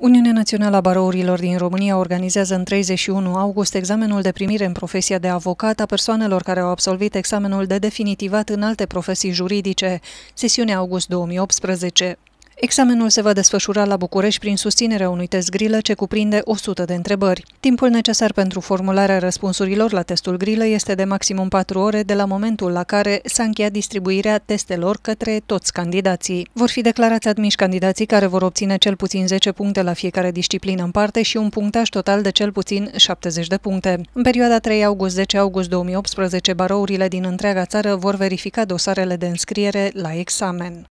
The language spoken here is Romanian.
Uniunea Națională a Barourilor din România organizează în 31 august examenul de primire în profesia de avocat a persoanelor care au absolvit examenul de definitivat în alte profesii juridice, sesiunea august 2018. Examenul se va desfășura la București prin susținerea unui test grilă ce cuprinde 100 de întrebări. Timpul necesar pentru formularea răspunsurilor la testul grilă este de maximum 4 ore de la momentul la care s-a încheiat distribuirea testelor către toți candidații. Vor fi declarați admiși candidații care vor obține cel puțin 10 puncte la fiecare disciplină în parte și un punctaj total de cel puțin 70 de puncte. În perioada 3 august-10 august 2018, barourile din întreaga țară vor verifica dosarele de înscriere la examen.